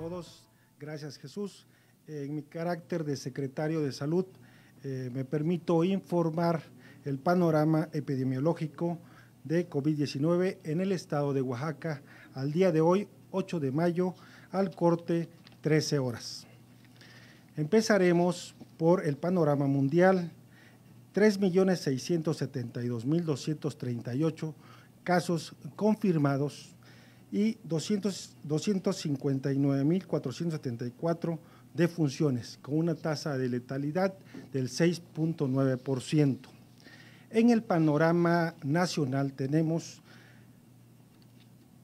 todos. Gracias Jesús. En mi carácter de secretario de salud, eh, me permito informar el panorama epidemiológico de COVID-19 en el estado de Oaxaca al día de hoy, 8 de mayo, al corte 13 horas. Empezaremos por el panorama mundial. 3.672.238 casos confirmados, y 259.474 defunciones, con una tasa de letalidad del 6.9%. En el panorama nacional tenemos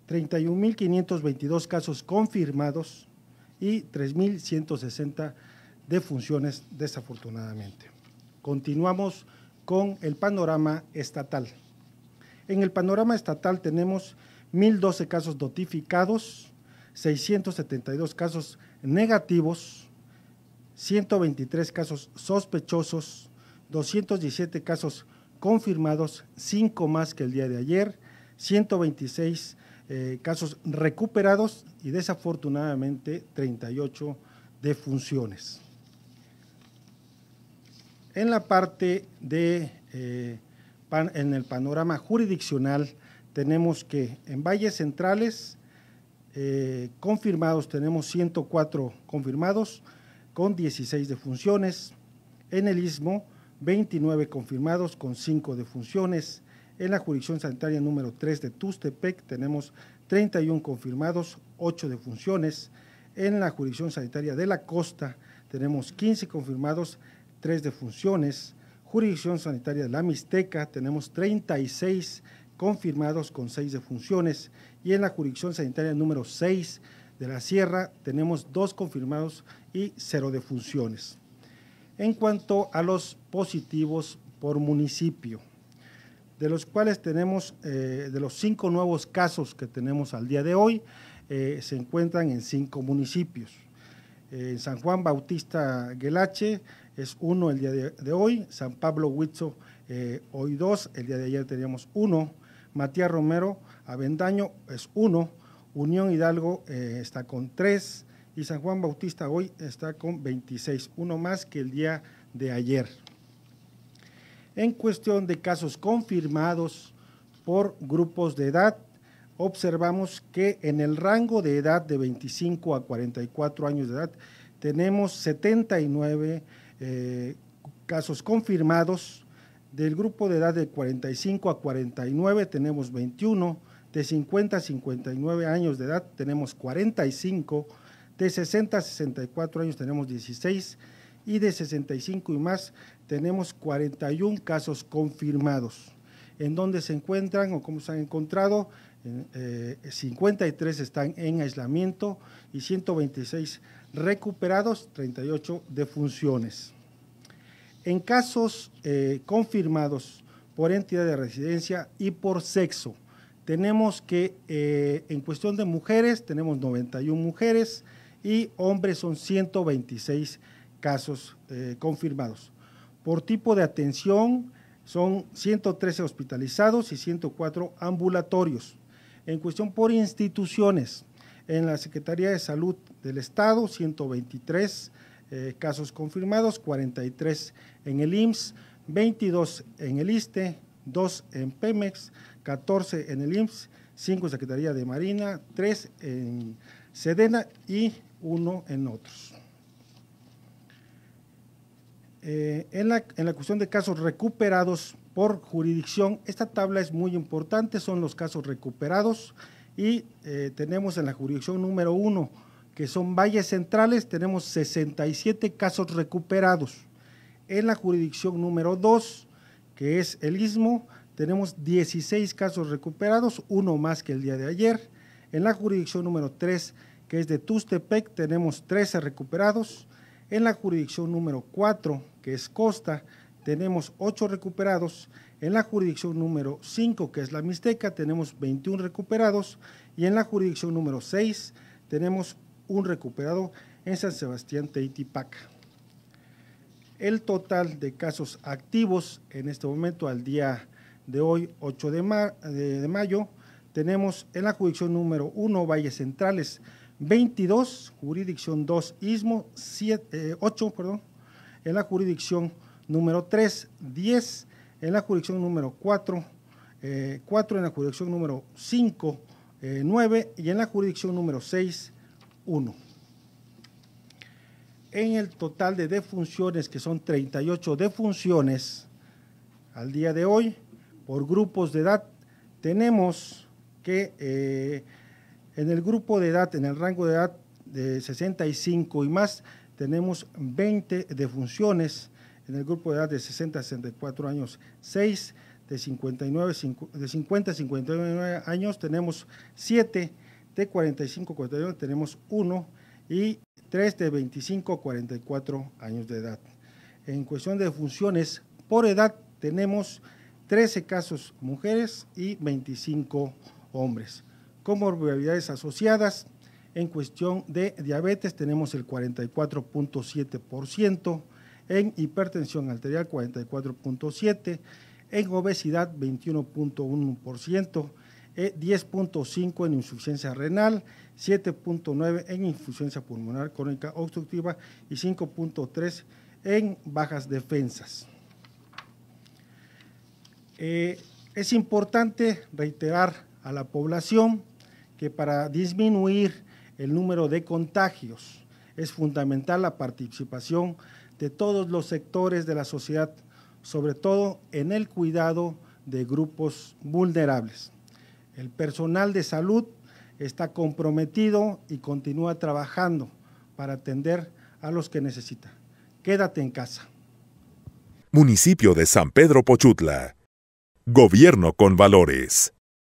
31.522 casos confirmados y 3.160 defunciones desafortunadamente. Continuamos con el panorama estatal. En el panorama estatal tenemos 1.012 casos notificados, 672 casos negativos, 123 casos sospechosos, 217 casos confirmados, 5 más que el día de ayer, 126 eh, casos recuperados y desafortunadamente 38 defunciones. En la parte de, eh, en el panorama jurisdiccional, tenemos que en valles centrales eh, confirmados tenemos 104 confirmados con 16 defunciones, en el istmo 29 confirmados con 5 defunciones, en la jurisdicción sanitaria número 3 de Tustepec tenemos 31 confirmados, 8 defunciones, en la jurisdicción sanitaria de la costa tenemos 15 confirmados, 3 defunciones. Jurisdicción sanitaria de la Mixteca tenemos 36 confirmados con seis defunciones. Y en la jurisdicción sanitaria número 6 de la Sierra tenemos dos confirmados y cero defunciones. En cuanto a los positivos por municipio, de los cuales tenemos, eh, de los cinco nuevos casos que tenemos al día de hoy, eh, se encuentran en cinco municipios. Eh, en San Juan Bautista Guelache es uno el día de, hoy, San Pablo Huitzo hoy dos, el día de ayer teníamos uno, Matías Romero Avendaño es uno, Unión Hidalgo eh, está con tres y San Juan Bautista hoy está con 26, uno más que el día de ayer. En cuestión de casos confirmados por grupos de edad, observamos que en el rango de edad de 25 a 44 años de edad tenemos 79 eh, casos confirmados, del grupo de edad de 45 a 49 tenemos 21, de 50 a 59 años de edad tenemos 45, de 60 a 64 años tenemos 16 y de 65 y más tenemos 41 casos confirmados. En donde se encuentran o cómo se han encontrado, 53 eh, están en aislamiento y 126 recuperados, 38 defunciones. En casos eh, confirmados por entidad de residencia y por sexo, tenemos que eh, en cuestión de mujeres tenemos 91 mujeres y hombres son 126 casos eh, confirmados. Por tipo de atención son 113 hospitalizados y 104 ambulatorios. En cuestión por instituciones, en la Secretaría de Salud del Estado 123 eh, casos confirmados, 43 en el IMSS, 22 en el ISTE, 2 en Pemex, 14 en el IMSS, 5 en Secretaría de Marina, 3 en Sedena y 1 en otros. Eh, en, la, cuestión de casos recuperados por jurisdicción, esta tabla es muy importante, son los casos recuperados y eh, tenemos en la jurisdicción número 1 que son valles centrales, tenemos 67 casos recuperados. En la jurisdicción número 2, que es el Istmo, tenemos 16 casos recuperados, uno más que el día de ayer. En la jurisdicción número 3, que es de Tustepec, tenemos 13 recuperados. En la jurisdicción número 4, que es Costa, tenemos 8 recuperados. En la jurisdicción número 5, que es la Mixteca, tenemos 21 recuperados. Y en la jurisdicción número 6, tenemos un recuperado en San Sebastián Teitipaca. El total de casos activos en este momento, al día de hoy, 8 de, de, mayo, tenemos en la jurisdicción número 1, Valles Centrales, 22, jurisdicción 2, Istmo, 8, eh, perdón, en la jurisdicción número 3, 10, en la jurisdicción número 4, 4 eh, en la jurisdicción número 5, 9 eh, y en la jurisdicción número 6, 1. En el total de defunciones, que son 38 defunciones al día de hoy, por grupos de edad, tenemos que eh, en el grupo de edad, en el rango de edad de 65 y más, tenemos 20 defunciones, en el grupo de edad de 60 a 64 años 6, de 59 de 50 a 59 años tenemos 7 de 45-41 tenemos 1 y 3 de 25-44 años de edad. En cuestión de funciones, por edad tenemos 13 casos mujeres y 25 hombres. Comorbilidades asociadas, en cuestión de diabetes tenemos el 44.7%, en hipertensión arterial 44.7%, en obesidad 21.1%, 10.5 eh, en insuficiencia renal, 7.9 en insuficiencia pulmonar crónica obstructiva y 5.3 en bajas defensas. Eh, es importante reiterar a la población que para disminuir el número de contagios es fundamental la participación de todos los sectores de la sociedad, sobre todo en el cuidado de grupos vulnerables. El personal de salud está comprometido y continúa trabajando para atender a los que necesita. Quédate en casa. Municipio de San Pedro Pochutla. Gobierno con valores.